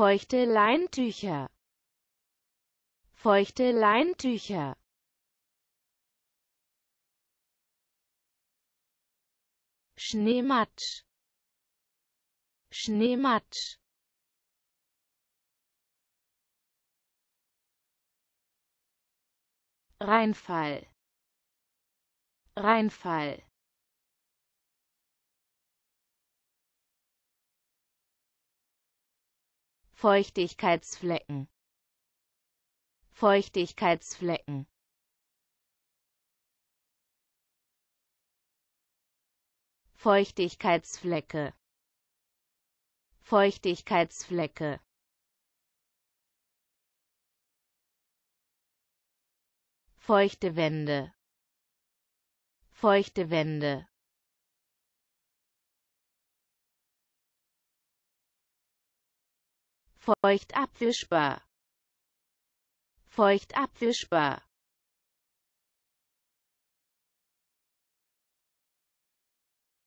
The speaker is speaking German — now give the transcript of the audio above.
feuchte Leintücher, feuchte Leintücher. Schneematsch, Schneematsch. Reinfall, Reinfall. Feuchtigkeitsflecken Feuchtigkeitsflecken Feuchtigkeitsflecke Feuchtigkeitsflecke Feuchte Wände Feuchte Wände feucht abwischbar feucht abwischbar